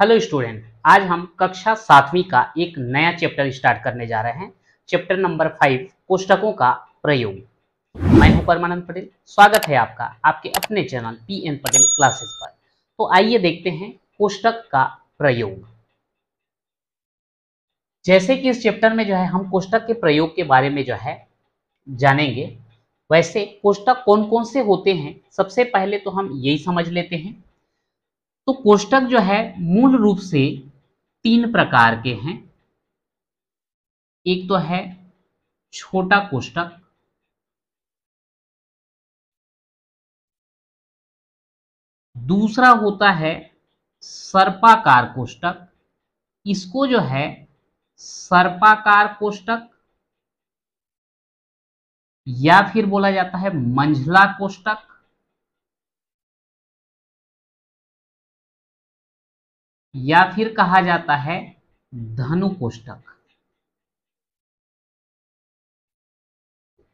hello student आज हम कक्षा सातवीं का एक नया चैप्टर स्टार्ट करने जा रहे हैं चैप्टर नंबर फाइव कोष्टकों का प्रयोग मैं हूं परमानंद पटेल स्वागत है आपका आपके अपने channel P N Patel classes पर तो आइए देखते हैं कोष्टक का प्रयोग जैसे कि इस चैप्टर में जो है हम कोष्टक के प्रयोग के बारे में जो है जानेंगे वैसे कोष्टक कौन कौन से होते हैं सबसे पहले तो हम यही समझ लेते हैं तो कोष्टक जो है मूल रूप से तीन प्रकार के हैं एक तो है छोटा कोष्टक दूसरा होता है सर्पाकार कोष्टक इसको जो है सर्पाकार कोष्टक या फिर बोला जाता है मंझला कोष्टक या फिर कहा जाता है धनु कोष्टक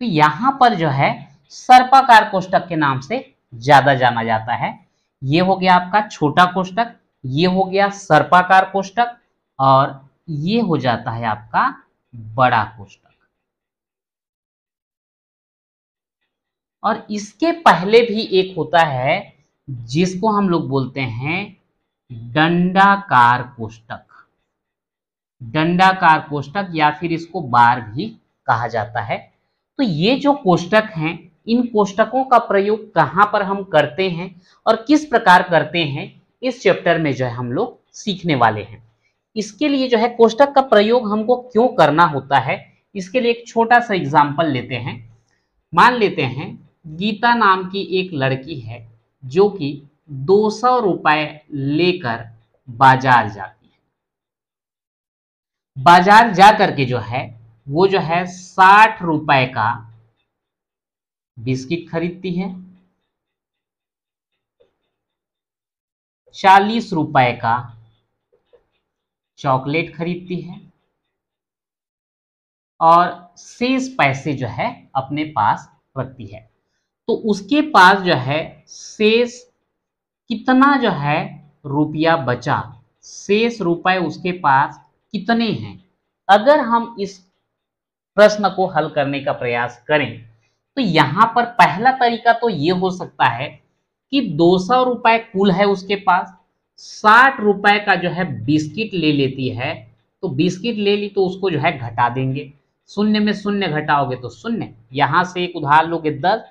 तो यहां पर जो है सर्पाकार कोष्टक के नाम से ज्यादा जाना जाता है ये हो गया आपका छोटा कोष्टक ये हो गया सर्पाकार कोष्टक और ये हो जाता है आपका बड़ा कोष्टक और इसके पहले भी एक होता है जिसको हम लोग बोलते हैं डंडाकार कोष्टक दंडाकार कोष्टक या फिर इसको बार भी कहा जाता है तो ये जो कोष्टक हैं इन कोष्टकों का प्रयोग कहाँ पर हम करते हैं और किस प्रकार करते हैं इस चैप्टर में जो है हम लोग सीखने वाले हैं इसके लिए जो है कोष्टक का प्रयोग हमको क्यों करना होता है इसके लिए एक छोटा सा एग्जाम्पल लेते हैं मान लेते हैं गीता नाम की एक लड़की है जो कि दो सौ रुपए लेकर बाजार जाती है बाजार जाकर के जो है वो जो है साठ रुपए का बिस्किट खरीदती है चालीस रुपए का चॉकलेट खरीदती है और शेष पैसे जो है अपने पास रखती है तो उसके पास जो है शेष कितना जो है रुपया बचा शेष रुपए उसके पास कितने हैं अगर हम इस प्रश्न को हल करने का प्रयास करें तो यहां पर पहला तरीका तो ये हो सकता है कि दो सौ रुपए कुल है उसके पास साठ रुपए का जो है बिस्किट ले लेती है तो बिस्किट ले ली तो उसको जो है घटा देंगे शून्य में शून्य घटाओगे तो शून्य यहां से एक उधार लोगे दस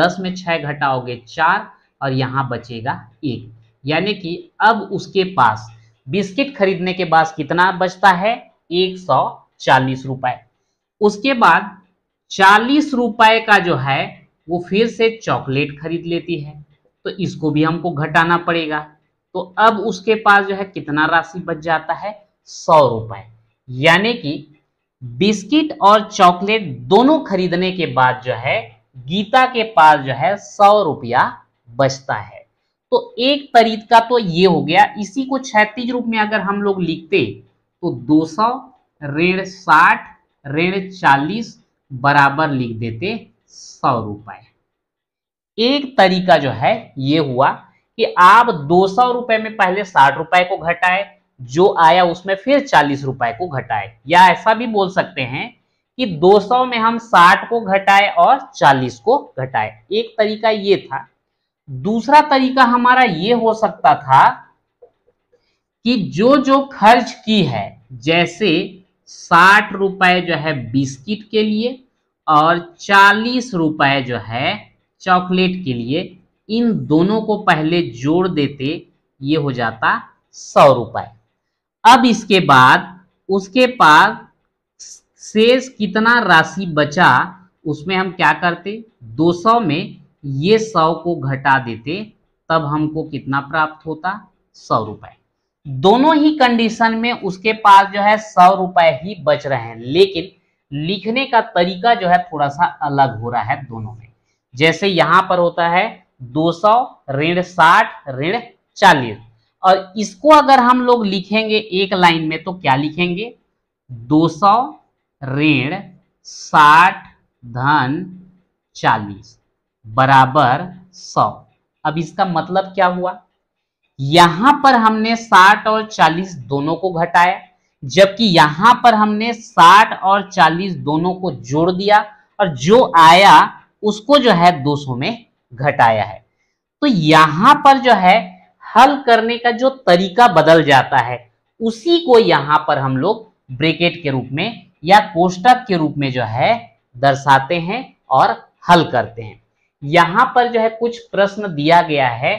दस में छह घटाओगे चार और यहाँ बचेगा एक यानी कि अब उसके पास बिस्किट खरीदने के बाद कितना बचता है एक सौ चालीस रुपए उसके बाद चालीस रुपए का जो है वो फिर से चॉकलेट खरीद लेती है तो इसको भी हमको घटाना पड़ेगा तो अब उसके पास जो है कितना राशि बच जाता है सौ रुपए यानी कि बिस्किट और चॉकलेट दोनों खरीदने के बाद जो है गीता के पास जो है सौ रुपया बचता है तो एक तरीत का तो ये हो गया इसी को क्षैतिज रूप में अगर हम लोग लिखते तो 200 सौ ऋण साठ ऋण चालीस बराबर लिख देते सौ रुपए एक तरीका जो है ये हुआ कि आप दो सौ रुपए में पहले साठ रुपए को घटाए जो आया उसमें फिर चालीस रुपए को घटाए या ऐसा भी बोल सकते हैं कि दो सौ में हम साठ को घटाए और चालीस को घटाए एक तरीका ये था दूसरा तरीका हमारा ये हो सकता था कि जो जो खर्च की है जैसे साठ रुपए जो है बिस्किट के लिए और चालीस रुपए जो है चॉकलेट के लिए इन दोनों को पहले जोड़ देते ये हो जाता सौ रुपए अब इसके बाद उसके पास शेष कितना राशि बचा उसमें हम क्या करते 200 में ये सौ को घटा देते तब हमको कितना प्राप्त होता सौ रुपए दोनों ही कंडीशन में उसके पास जो है सौ रुपए ही बच रहे हैं लेकिन लिखने का तरीका जो है थोड़ा सा अलग हो रहा है दोनों में जैसे यहां पर होता है 200 सौ ऋण साठ ऋण चालीस और इसको अगर हम लोग लिखेंगे एक लाइन में तो क्या लिखेंगे 200 सौ ऋण साठ धन चालीस बराबर सौ अब इसका मतलब क्या हुआ यहां पर हमने 60 और 40 दोनों को घटाया जबकि यहां पर हमने 60 और 40 दोनों को जोड़ दिया और जो आया उसको जो है 200 में घटाया है तो यहां पर जो है हल करने का जो तरीका बदल जाता है उसी को यहां पर हम लोग ब्रेकेट के रूप में या कोष्टक के रूप में जो है दर्शाते हैं और हल करते हैं यहां पर जो है कुछ प्रश्न दिया गया है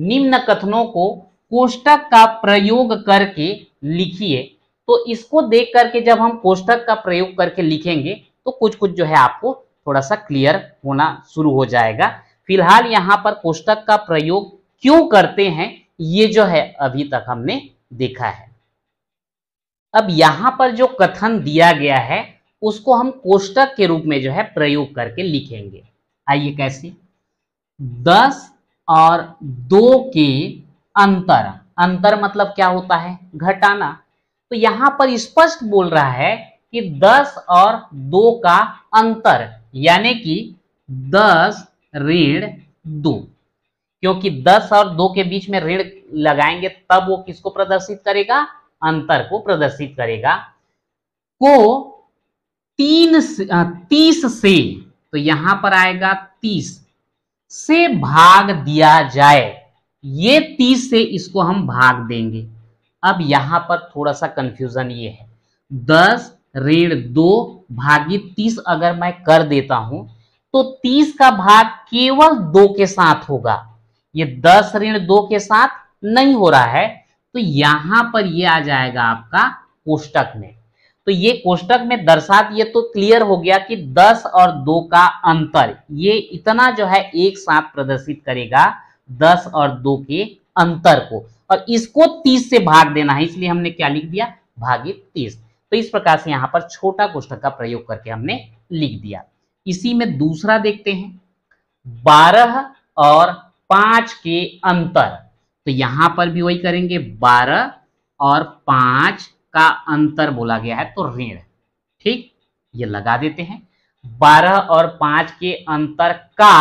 निम्न कथनों को कोष्टक का प्रयोग करके लिखिए तो इसको देख करके जब हम कोष्टक का प्रयोग करके लिखेंगे तो कुछ कुछ जो है आपको थोड़ा सा क्लियर होना शुरू हो जाएगा फिलहाल यहाँ पर कोष्टक का प्रयोग क्यों करते हैं ये जो है अभी तक हमने देखा है अब यहां पर जो कथन दिया गया है उसको हम कोष्टक के रूप में जो है प्रयोग करके लिखेंगे आइए कैसे दस और दो के अंतर अंतर मतलब क्या होता है घटाना तो यहां पर स्पष्ट बोल रहा है कि दस और दो का अंतर यानी कि दस ऋण दो क्योंकि दस और दो के बीच में ऋण लगाएंगे तब वो किसको प्रदर्शित करेगा अंतर को प्रदर्शित करेगा को तीन तीस से तो यहां पर आएगा तीस से भाग दिया जाए ये तीस से इसको हम भाग देंगे अब यहां पर थोड़ा सा कंफ्यूजन ये है दस ऋण दो भागी तीस अगर मैं कर देता हूं तो तीस का भाग केवल दो के साथ होगा ये दस ऋण दो के साथ नहीं हो रहा है तो यहां पर ये आ जाएगा आपका कोष्टक में तो ये कोष्टक में दर्शात ये तो क्लियर हो गया कि 10 और 2 का अंतर ये इतना जो है एक साथ प्रदर्शित करेगा 10 और 2 के अंतर को और इसको 30 से भाग देना है इसलिए हमने क्या लिख दिया भागित 30 तो इस प्रकार से यहां पर छोटा कोष्टक का प्रयोग करके हमने लिख दिया इसी में दूसरा देखते हैं बारह और पांच के अंतर तो यहां पर भी वही करेंगे बारह और पांच का अंतर बोला गया है तो ऋण ठीक ये लगा देते हैं बारह और पांच के अंतर का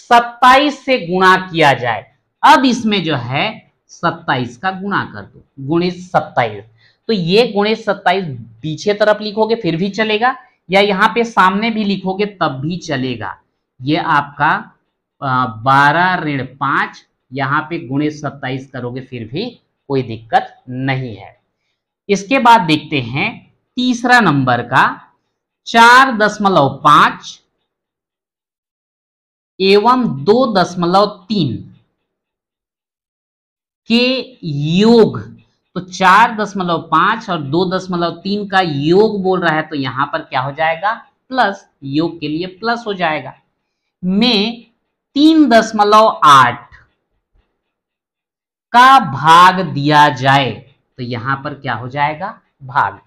सत्ताईस से गुणा किया जाए अब इसमें जो है सत्ताईस का गुणा कर दो गुणित सत्ताईस तो ये गुणित सत्ताईस पीछे तरफ लिखोगे फिर भी चलेगा या यहां पे सामने भी लिखोगे तब भी चलेगा ये आपका बारह ऋण पांच यहां पे गुणित सत्ताईस करोगे फिर भी कोई दिक्कत नहीं है इसके बाद देखते हैं तीसरा नंबर का चार दशमलव पांच एवं दो दशमलव तीन के योग तो चार दशमलव पांच और दो दशमलव तीन का योग बोल रहा है तो यहां पर क्या हो जाएगा प्लस योग के लिए प्लस हो जाएगा में तीन दशमलव आठ का भाग दिया जाए तो यहां पर क्या हो जाएगा भाग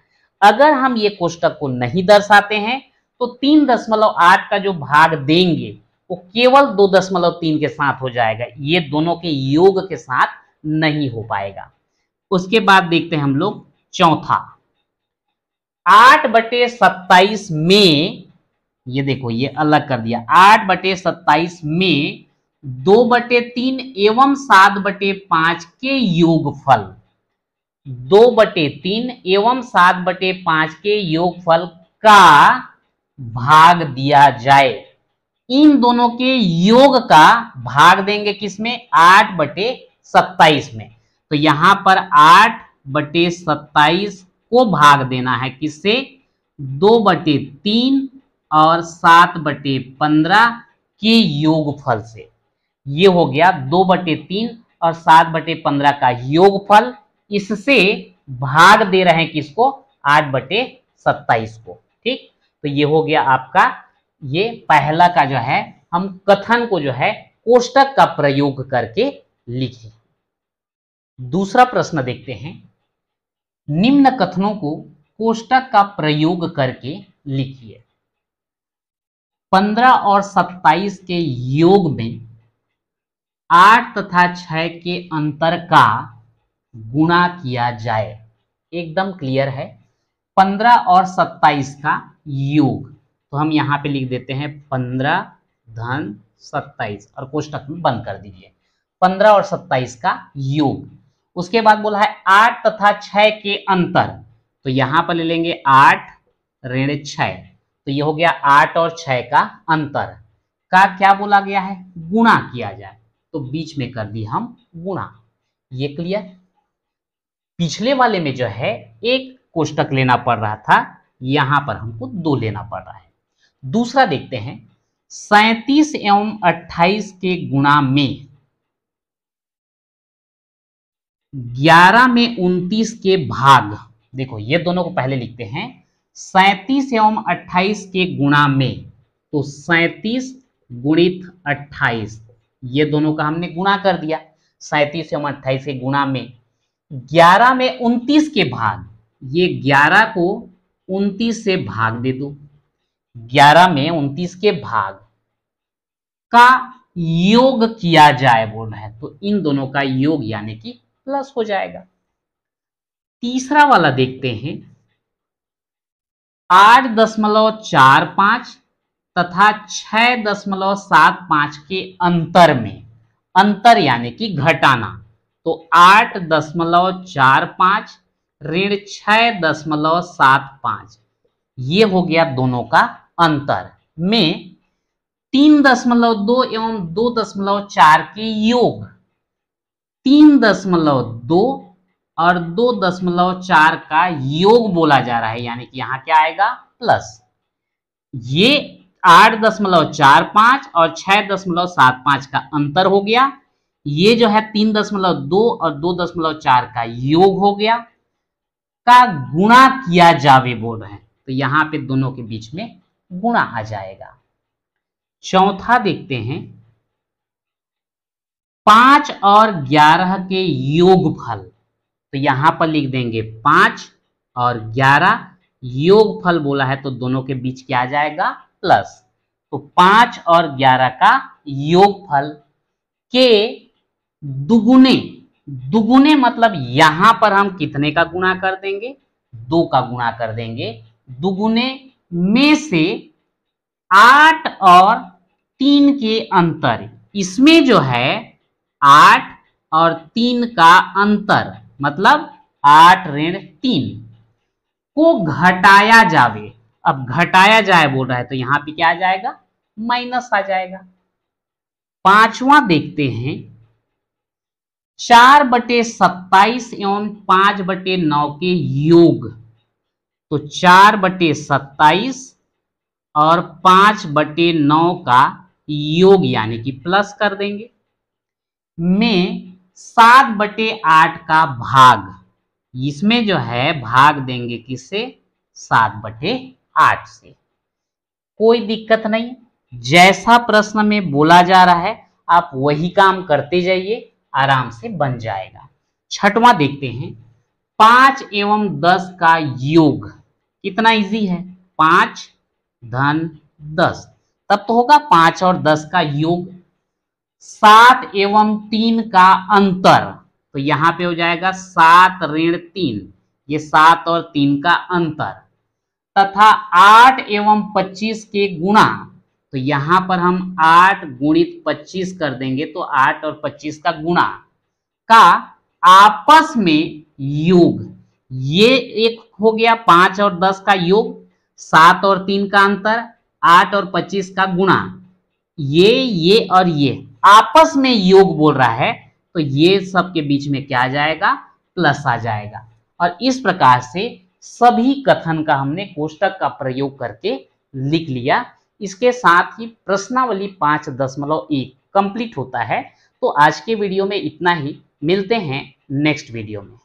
अगर हम ये कोष्टक को नहीं दर्शाते हैं तो तीन दशमलव आठ का जो भाग देंगे वो केवल दो दशमलव तीन के साथ हो जाएगा ये दोनों के योग के साथ नहीं हो पाएगा उसके बाद देखते हैं हम लोग चौथा आठ बटे सत्ताईस में ये देखो ये अलग कर दिया आठ बटे सत्ताईस में दो बटे तीन एवं सात बटे पांच के योगफल दो बटे तीन एवं सात बटे पांच के योगफल का भाग दिया जाए इन दोनों के योग का भाग देंगे किसमें आठ बटे सत्ताईस में तो यहां पर आठ बटे सत्ताईस को भाग देना है किससे दो बटे तीन और सात बटे पंद्रह के योगफल से ये हो गया दो बटे तीन और सात बटे पंद्रह का योगफल इससे भाग दे रहे हैं किसको आठ बटे सत्ताईस को ठीक तो ये हो गया आपका ये पहला का जो है हम कथन को जो है कोष्टक का प्रयोग करके लिखे दूसरा प्रश्न देखते हैं निम्न कथनों को कोष्टक का प्रयोग करके लिखिए 15 और 27 के योग में 8 तथा 6 के अंतर का गुणा किया जाए एकदम क्लियर है पंद्रह और सत्ताईस का योग तो हम यहाँ पे लिख देते हैं पंद्रह धन सत्ताईस और कोष्टक में बंद कर दीजिए पंद्रह और सत्ताईस का योग उसके बाद बोला है आठ तथा छह के अंतर तो यहां पर ले लेंगे आठ ऋण छह तो ये हो गया आठ और छह का अंतर का क्या बोला गया है गुणा किया जाए तो बीच में कर दी हम गुणा ये क्लियर पिछले वाले में जो है एक कोष्टक लेना पड़ रहा था यहां पर हमको दो लेना पड़ रहा है दूसरा देखते हैं सैतीस एवं अट्ठाईस के गुणा में ग्यारह में उन्तीस के भाग देखो ये दोनों को पहले लिखते हैं सैतीस एवं अट्ठाईस के गुणा में तो सैतीस गुणित अट्ठाईस ये दोनों का हमने गुणा कर दिया सैतीस एवं अट्ठाईस के गुणा में 11 में 29 के भाग ये 11 को 29 से भाग दे दो 11 में 29 के भाग का योग किया जाए बोल रहे तो इन दोनों का योग यानी कि प्लस हो जाएगा तीसरा वाला देखते हैं आठ दशमलव चार पांच तथा छ दशमलव सात पांच के अंतर में अंतर यानी कि घटाना तो आठ दशमलव चार पांच ऋण छह दशमलव सात पांच ये हो गया दोनों का अंतर में तीन दशमलव दो एवं दो दशमलव चार के योग तीन दशमलव दो और दो दशमलव चार का योग बोला जा रहा है यानी कि यहां क्या आएगा प्लस ये आठ दशमलव चार पांच और छह दशमलव सात पांच का अंतर हो गया ये जो है तीन दशमलव दो और दो दशमलव चार का योग हो गया का गुणा किया जावे बोल रहे हैं तो यहां पे दोनों के बीच में गुणा आ जाएगा चौथा देखते हैं पांच और ग्यारह के योगफल तो यहां पर लिख देंगे पांच और ग्यारह योगफल बोला है तो दोनों के बीच क्या आ जाएगा प्लस तो पांच और ग्यारह का योगफल के दुगुने दुगुने मतलब यहां पर हम कितने का गुणा कर देंगे दो का गुणा कर देंगे दुगुने में से आठ और तीन के अंतर इसमें जो है आठ और तीन का अंतर मतलब आठ ऋण तीन को घटाया जावे अब घटाया जाए बोल रहा है तो यहां पे क्या आ जाएगा माइनस आ जाएगा पांचवा देखते हैं चार बटे सत्ताईस एवं पांच बटे नौ के योग तो चार बटे सत्ताईस और पांच बटे नौ का योग यानी कि प्लस कर देंगे में सात बटे आठ का भाग इसमें जो है भाग देंगे किससे सात बटे आठ से कोई दिक्कत नहीं जैसा प्रश्न में बोला जा रहा है आप वही काम करते जाइए आराम से बन जाएगा छठवा देखते हैं पांच एवं दस का योग कितना इजी है पांच धन दस तब तो होगा पांच और दस का योग सात एवं तीन का अंतर तो यहां पे हो जाएगा सात ऋण तीन ये सात और तीन का अंतर तथा आठ एवं पच्चीस के गुणा तो यहां पर हम आठ गुणित पच्चीस कर देंगे तो आठ और पच्चीस का गुणा का आपस में योग ये एक हो गया पांच और दस का योग सात और तीन का अंतर आठ और पच्चीस का गुणा ये ये और ये आपस में योग बोल रहा है तो ये सब के बीच में क्या आ जाएगा प्लस आ जाएगा और इस प्रकार से सभी कथन का हमने कोष्टक का प्रयोग करके लिख लिया इसके साथ ही प्रश्नावली पाँच दशमलव एक कंप्लीट होता है तो आज के वीडियो में इतना ही मिलते हैं नेक्स्ट वीडियो में